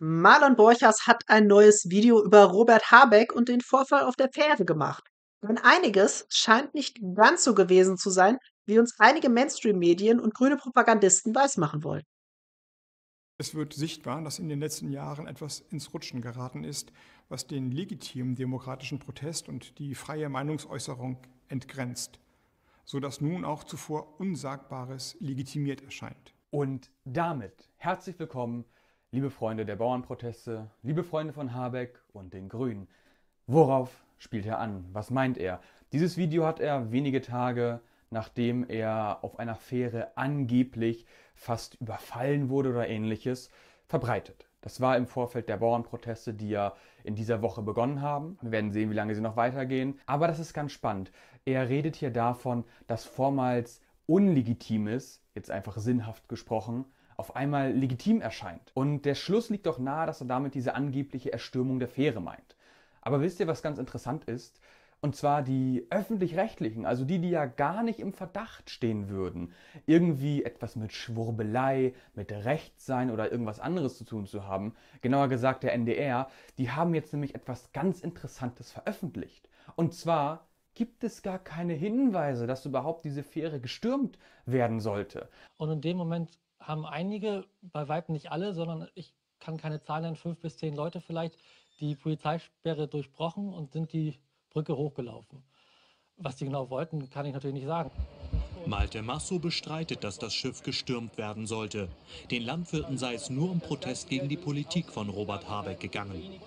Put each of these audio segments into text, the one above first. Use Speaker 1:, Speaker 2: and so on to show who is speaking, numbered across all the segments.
Speaker 1: Marlon Borchers hat ein neues Video über Robert Habeck und den Vorfall auf der Pferde gemacht. Denn einiges scheint nicht ganz so gewesen zu sein, wie uns einige Mainstream-Medien und grüne Propagandisten weismachen wollen.
Speaker 2: Es wird sichtbar, dass in den letzten Jahren etwas ins Rutschen geraten ist, was den legitimen demokratischen Protest und die freie Meinungsäußerung entgrenzt, sodass nun auch zuvor Unsagbares legitimiert erscheint. Und damit herzlich willkommen Liebe Freunde der Bauernproteste, liebe Freunde von Habeck und den Grünen, worauf spielt er an? Was meint er? Dieses Video hat er wenige Tage nachdem er auf einer Fähre angeblich fast überfallen wurde oder ähnliches, verbreitet. Das war im Vorfeld der Bauernproteste, die ja in dieser Woche begonnen haben. Wir werden sehen, wie lange sie noch weitergehen. Aber das ist ganz spannend. Er redet hier davon, dass vormals Unlegitimes, jetzt einfach sinnhaft gesprochen, auf einmal legitim erscheint. Und der Schluss liegt doch nahe, dass er damit diese angebliche Erstürmung der Fähre meint. Aber wisst ihr, was ganz interessant ist? Und zwar die öffentlich-rechtlichen, also die, die ja gar nicht im Verdacht stehen würden, irgendwie etwas mit Schwurbelei, mit Rechtsein oder irgendwas anderes zu tun zu haben. Genauer gesagt der NDR, die haben jetzt nämlich etwas ganz Interessantes veröffentlicht. Und zwar gibt es gar keine Hinweise, dass überhaupt diese Fähre gestürmt werden sollte. Und in dem Moment haben einige, bei Weitem nicht alle, sondern ich kann keine Zahlen nennen, fünf bis zehn Leute vielleicht, die Polizeisperre durchbrochen und sind die Brücke hochgelaufen. Was sie genau wollten, kann ich natürlich nicht sagen. Malte Masso bestreitet, dass das Schiff gestürmt werden sollte. Den Landwirten sei es nur um Protest gegen die Politik von Robert Habeck gegangen.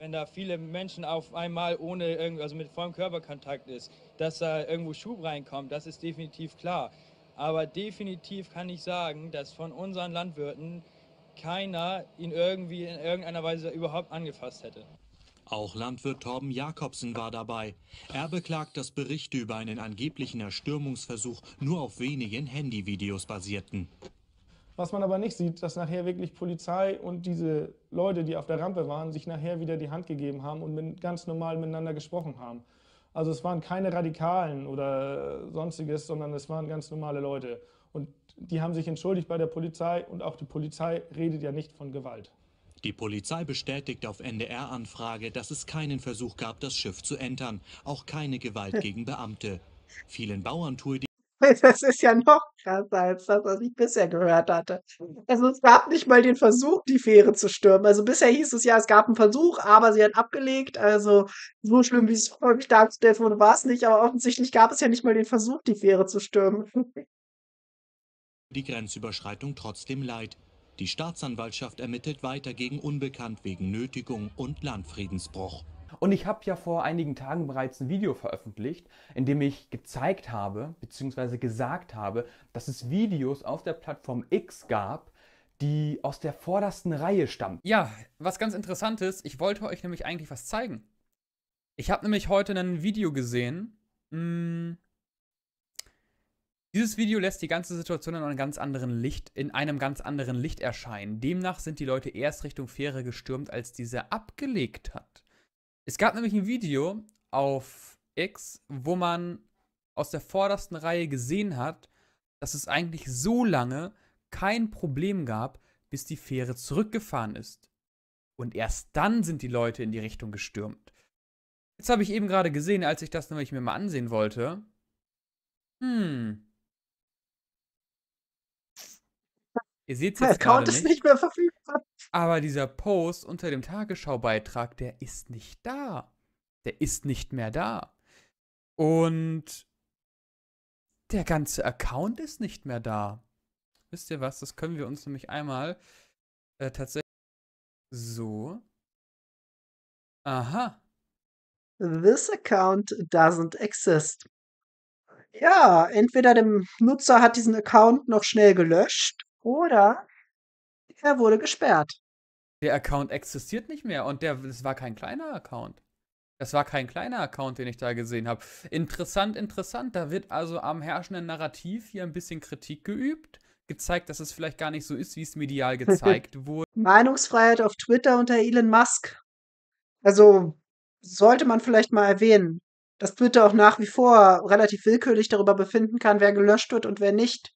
Speaker 2: Wenn da viele Menschen auf einmal ohne, also mit vollem Körperkontakt ist, dass da irgendwo Schub reinkommt, das ist definitiv klar. Aber definitiv kann ich sagen, dass von unseren Landwirten keiner ihn irgendwie in irgendeiner Weise überhaupt angefasst hätte. Auch Landwirt Torben Jakobsen war dabei. Er beklagt, dass Berichte über einen angeblichen Erstürmungsversuch nur auf wenigen Handyvideos basierten. Was man aber nicht sieht, dass nachher wirklich Polizei und diese Leute, die auf der Rampe waren, sich nachher wieder die Hand gegeben haben und ganz normal miteinander gesprochen haben. Also es waren keine Radikalen oder sonstiges, sondern es waren ganz normale Leute. Und die haben sich entschuldigt bei der Polizei und auch die Polizei redet ja nicht von Gewalt. Die Polizei bestätigt auf NDR-Anfrage, dass es keinen Versuch gab, das Schiff zu entern, auch keine Gewalt gegen Beamte. Vielen Bauern tue
Speaker 1: Das ist ja noch krasser als das, was ich bisher gehört hatte. Also es gab nicht mal den Versuch, die Fähre zu stürmen. Also bisher hieß es ja, es gab einen Versuch, aber sie hat abgelegt. Also so schlimm, wie es häufig dargestellt wurde, war es nicht. Aber offensichtlich gab es ja nicht mal den Versuch, die Fähre zu stürmen.
Speaker 2: Die Grenzüberschreitung trotzdem leid. Die Staatsanwaltschaft ermittelt weiter gegen Unbekannt wegen Nötigung und Landfriedensbruch. Und ich habe ja vor einigen Tagen bereits ein Video veröffentlicht, in dem ich gezeigt habe bzw. gesagt habe, dass es Videos auf der Plattform X gab, die aus der vordersten Reihe stammen. Ja, was ganz interessant ist, ich wollte euch nämlich eigentlich was zeigen. Ich habe nämlich heute ein Video gesehen. Hm. Dieses Video lässt die ganze Situation in einem ganz anderen Licht, in einem ganz anderen Licht erscheinen. Demnach sind die Leute erst Richtung Fähre gestürmt, als diese abgelegt hat. Es gab nämlich ein Video auf X, wo man aus der vordersten Reihe gesehen hat, dass es eigentlich so lange kein Problem gab, bis die Fähre zurückgefahren ist. Und erst dann sind die Leute in die Richtung gestürmt. Jetzt habe ich eben gerade gesehen, als ich das nämlich mir mal ansehen wollte. Hm, Ihr seht es jetzt gerade nicht. nicht mehr
Speaker 1: verfügbar.
Speaker 2: Aber dieser Post unter dem Tagesschau-Beitrag, der ist nicht da. Der ist nicht mehr da. Und der ganze Account ist nicht mehr da. Wisst ihr was? Das können wir uns nämlich einmal äh, tatsächlich so. Aha.
Speaker 1: This account doesn't exist. Ja, entweder der Nutzer hat diesen Account noch schnell gelöscht oder er wurde gesperrt.
Speaker 2: Der Account existiert nicht mehr und der, das war kein kleiner Account. Das war kein kleiner Account, den ich da gesehen habe. Interessant, interessant. Da wird also am herrschenden Narrativ hier ein bisschen Kritik geübt, gezeigt, dass es vielleicht gar nicht so ist, wie es medial gezeigt wurde.
Speaker 1: Meinungsfreiheit auf Twitter unter Elon Musk. Also sollte man vielleicht mal erwähnen, dass Twitter auch nach wie vor relativ willkürlich darüber befinden kann, wer gelöscht wird und wer nicht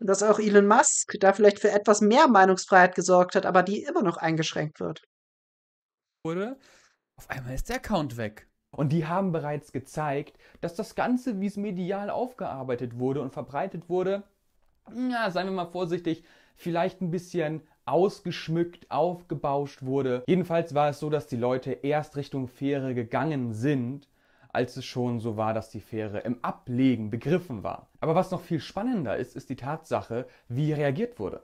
Speaker 1: dass auch Elon Musk da vielleicht für etwas mehr Meinungsfreiheit gesorgt hat, aber die immer noch eingeschränkt wird.
Speaker 2: Wurde, auf einmal ist der Account weg. Und die haben bereits gezeigt, dass das Ganze, wie es medial aufgearbeitet wurde und verbreitet wurde, na, seien wir mal vorsichtig, vielleicht ein bisschen ausgeschmückt, aufgebauscht wurde. Jedenfalls war es so, dass die Leute erst Richtung Fähre gegangen sind als es schon so war, dass die Fähre im Ablegen begriffen war. Aber was noch viel spannender ist, ist die Tatsache, wie reagiert wurde.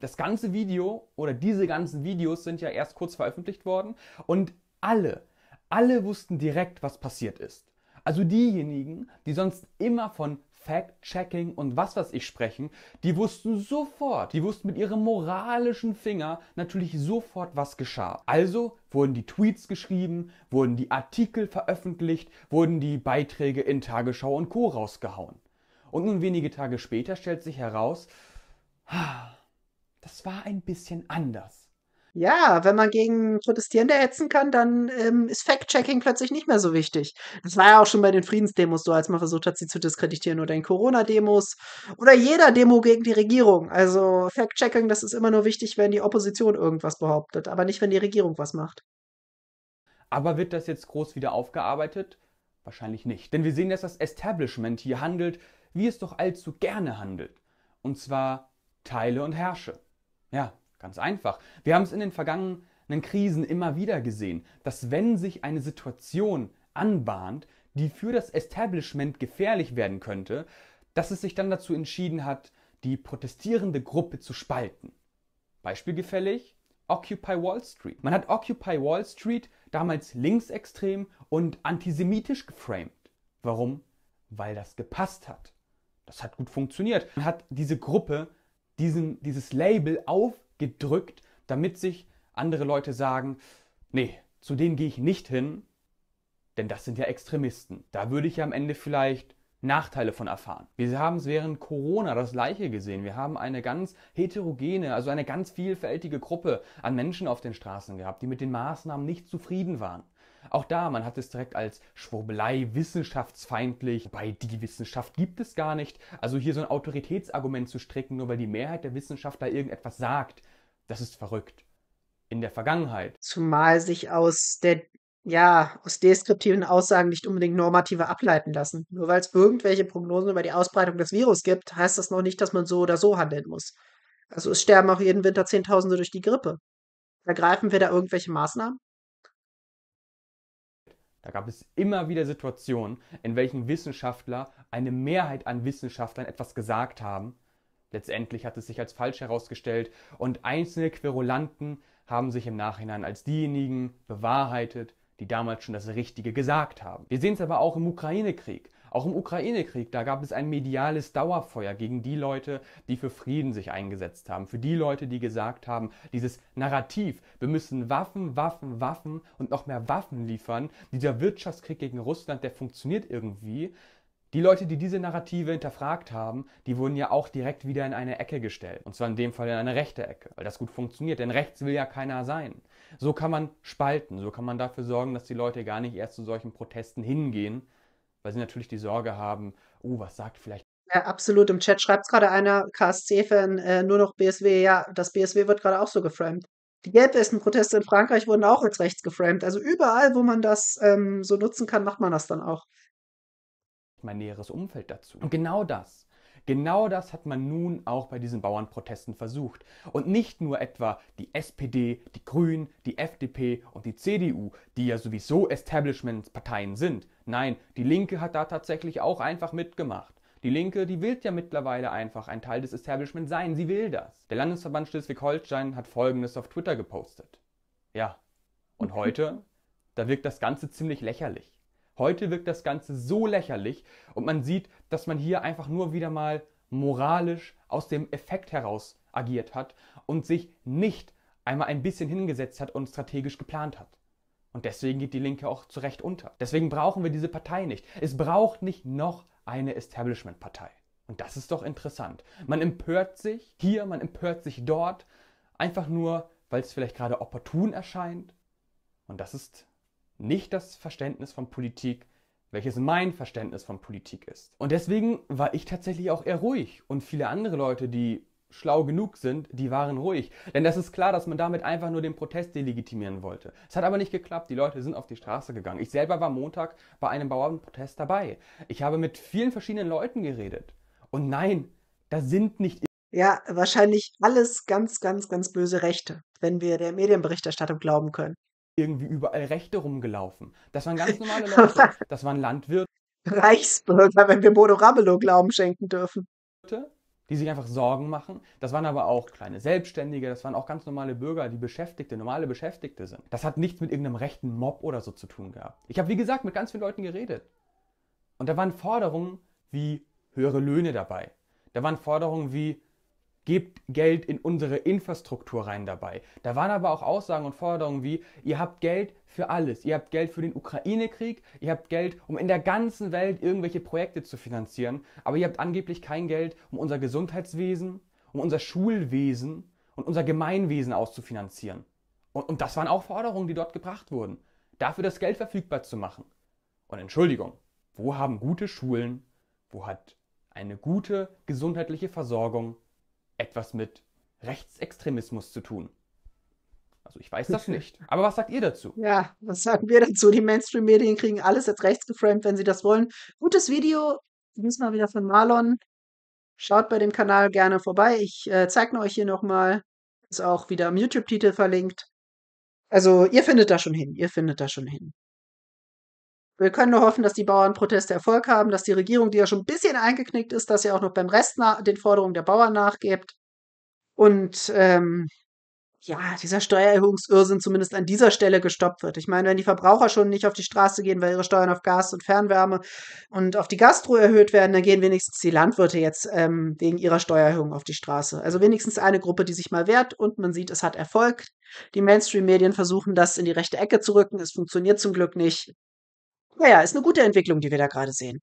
Speaker 2: Das ganze Video oder diese ganzen Videos sind ja erst kurz veröffentlicht worden und alle, alle wussten direkt, was passiert ist. Also diejenigen, die sonst immer von Fact-Checking und was weiß ich sprechen, die wussten sofort, die wussten mit ihrem moralischen Finger natürlich sofort, was geschah. Also wurden die Tweets geschrieben, wurden die Artikel veröffentlicht, wurden die Beiträge in Tagesschau und Co. rausgehauen. Und nun wenige Tage später stellt sich heraus, das war ein bisschen anders.
Speaker 1: Ja, wenn man gegen Protestierende hetzen kann, dann ähm, ist Fact-Checking plötzlich nicht mehr so wichtig. Das war ja auch schon bei den Friedensdemos so, als man versucht hat, sie zu diskreditieren oder in Corona-Demos oder jeder Demo gegen die Regierung. Also Fact-Checking, das ist immer nur wichtig, wenn die Opposition irgendwas behauptet, aber nicht, wenn die Regierung was macht.
Speaker 2: Aber wird das jetzt groß wieder aufgearbeitet? Wahrscheinlich nicht. Denn wir sehen, dass das Establishment hier handelt, wie es doch allzu gerne handelt. Und zwar teile und herrsche. Ja, Ganz einfach. Wir haben es in den vergangenen Krisen immer wieder gesehen, dass wenn sich eine Situation anbahnt, die für das Establishment gefährlich werden könnte, dass es sich dann dazu entschieden hat, die protestierende Gruppe zu spalten. Beispielgefällig Occupy Wall Street. Man hat Occupy Wall Street damals linksextrem und antisemitisch geframed. Warum? Weil das gepasst hat. Das hat gut funktioniert. Man hat diese Gruppe, diesen, dieses Label auf gedrückt, damit sich andere Leute sagen, nee, zu denen gehe ich nicht hin, denn das sind ja Extremisten. Da würde ich ja am Ende vielleicht Nachteile von erfahren. Wir haben es während Corona das gleiche gesehen. Wir haben eine ganz heterogene, also eine ganz vielfältige Gruppe an Menschen auf den Straßen gehabt, die mit den Maßnahmen nicht zufrieden waren. Auch da, man hat es direkt als Schwurbelei, wissenschaftsfeindlich, bei die Wissenschaft gibt es gar nicht. Also hier so ein Autoritätsargument zu stricken, nur weil die Mehrheit der Wissenschaftler irgendetwas sagt, das ist verrückt. In der Vergangenheit.
Speaker 1: Zumal sich aus der ja, aus deskriptiven Aussagen nicht unbedingt normative ableiten lassen. Nur weil es irgendwelche Prognosen über die Ausbreitung des Virus gibt, heißt das noch nicht, dass man so oder so handeln muss. Also es sterben auch jeden Winter Zehntausende durch die Grippe. Ergreifen wir da irgendwelche Maßnahmen?
Speaker 2: Da gab es immer wieder Situationen, in welchen Wissenschaftler, eine Mehrheit an Wissenschaftlern etwas gesagt haben, Letztendlich hat es sich als falsch herausgestellt und einzelne Querulanten haben sich im Nachhinein als diejenigen bewahrheitet, die damals schon das Richtige gesagt haben. Wir sehen es aber auch im Ukraine-Krieg. Auch im Ukraine-Krieg, da gab es ein mediales Dauerfeuer gegen die Leute, die für Frieden sich eingesetzt haben, für die Leute, die gesagt haben, dieses Narrativ, wir müssen Waffen, Waffen, Waffen und noch mehr Waffen liefern, dieser Wirtschaftskrieg gegen Russland, der funktioniert irgendwie, die Leute, die diese Narrative hinterfragt haben, die wurden ja auch direkt wieder in eine Ecke gestellt. Und zwar in dem Fall in eine rechte Ecke, weil das gut funktioniert, denn rechts will ja keiner sein. So kann man spalten, so kann man dafür sorgen, dass die Leute gar nicht erst zu solchen Protesten hingehen, weil sie natürlich die Sorge haben, oh, was sagt vielleicht.
Speaker 1: Ja, absolut. Im Chat schreibt es gerade einer, KSC-Fan, äh, nur noch BSW. Ja, das BSW wird gerade auch so geframed. Die Gelbwesten-Proteste in Frankreich wurden auch als rechts geframed. Also überall, wo man das ähm, so nutzen kann, macht man das dann auch
Speaker 2: mein näheres Umfeld dazu. Und genau das, genau das hat man nun auch bei diesen Bauernprotesten versucht. Und nicht nur etwa die SPD, die Grünen, die FDP und die CDU, die ja sowieso Establishment-Parteien sind. Nein, die Linke hat da tatsächlich auch einfach mitgemacht. Die Linke, die will ja mittlerweile einfach ein Teil des Establishments sein. Sie will das. Der Landesverband Schleswig-Holstein hat Folgendes auf Twitter gepostet. Ja. Und heute, da wirkt das Ganze ziemlich lächerlich. Heute wirkt das Ganze so lächerlich und man sieht, dass man hier einfach nur wieder mal moralisch aus dem Effekt heraus agiert hat und sich nicht einmal ein bisschen hingesetzt hat und strategisch geplant hat. Und deswegen geht die Linke auch zu Recht unter. Deswegen brauchen wir diese Partei nicht. Es braucht nicht noch eine Establishment-Partei. Und das ist doch interessant. Man empört sich hier, man empört sich dort, einfach nur, weil es vielleicht gerade opportun erscheint. Und das ist nicht das Verständnis von Politik, welches mein Verständnis von Politik ist. Und deswegen war ich tatsächlich auch eher ruhig und viele andere Leute, die schlau genug sind, die waren ruhig. Denn das ist klar, dass man damit einfach nur den Protest delegitimieren wollte. Es hat aber nicht geklappt, die Leute sind auf die Straße gegangen. Ich selber war Montag bei einem Bauernprotest dabei. Ich habe mit vielen verschiedenen Leuten geredet. Und nein, da sind nicht. Ja, wahrscheinlich alles ganz, ganz, ganz böse Rechte, wenn wir der Medienberichterstattung glauben können irgendwie überall Rechte rumgelaufen. Das waren ganz normale Leute. Das waren Landwirte.
Speaker 1: Reichsbürger,
Speaker 2: wenn wir Bodo Rabelow Glauben schenken dürfen. Die sich einfach Sorgen machen. Das waren aber auch kleine Selbstständige, das waren auch ganz normale Bürger, die Beschäftigte, normale Beschäftigte sind. Das hat nichts mit irgendeinem rechten Mob oder so zu tun gehabt. Ich habe, wie gesagt, mit ganz vielen Leuten geredet. Und da waren Forderungen wie höhere Löhne dabei. Da waren Forderungen wie gebt Geld in unsere Infrastruktur rein dabei. Da waren aber auch Aussagen und Forderungen wie, ihr habt Geld für alles. Ihr habt Geld für den Ukraine-Krieg, ihr habt Geld, um in der ganzen Welt irgendwelche Projekte zu finanzieren, aber ihr habt angeblich kein Geld, um unser Gesundheitswesen, um unser Schulwesen und unser Gemeinwesen auszufinanzieren. Und, und das waren auch Forderungen, die dort gebracht wurden, dafür das Geld verfügbar zu machen. Und Entschuldigung, wo haben gute Schulen, wo hat eine gute gesundheitliche Versorgung, etwas mit Rechtsextremismus zu tun? Also ich weiß das nicht. Aber was sagt ihr dazu?
Speaker 1: Ja, was sagen wir dazu? Die Mainstream-Medien kriegen alles als rechts geframed, wenn sie das wollen. Gutes Video, müssen diesmal wieder von Marlon. Schaut bei dem Kanal gerne vorbei. Ich äh, zeige euch hier nochmal. Ist auch wieder am YouTube-Titel verlinkt. Also ihr findet da schon hin. Ihr findet da schon hin. Wir können nur hoffen, dass die Bauernproteste Erfolg haben, dass die Regierung, die ja schon ein bisschen eingeknickt ist, dass sie auch noch beim Rest den Forderungen der Bauern nachgibt. Und ähm, ja, dieser Steuererhöhungsirrsinn zumindest an dieser Stelle gestoppt wird. Ich meine, wenn die Verbraucher schon nicht auf die Straße gehen, weil ihre Steuern auf Gas und Fernwärme und auf die Gastro erhöht werden, dann gehen wenigstens die Landwirte jetzt ähm, wegen ihrer Steuererhöhung auf die Straße. Also wenigstens eine Gruppe, die sich mal wehrt und man sieht, es hat Erfolg. Die Mainstream-Medien versuchen das in die rechte Ecke zu rücken. Es funktioniert zum Glück nicht. Ja, ja, ist 'ne gute Entwicklung, die wir da gerade sehen.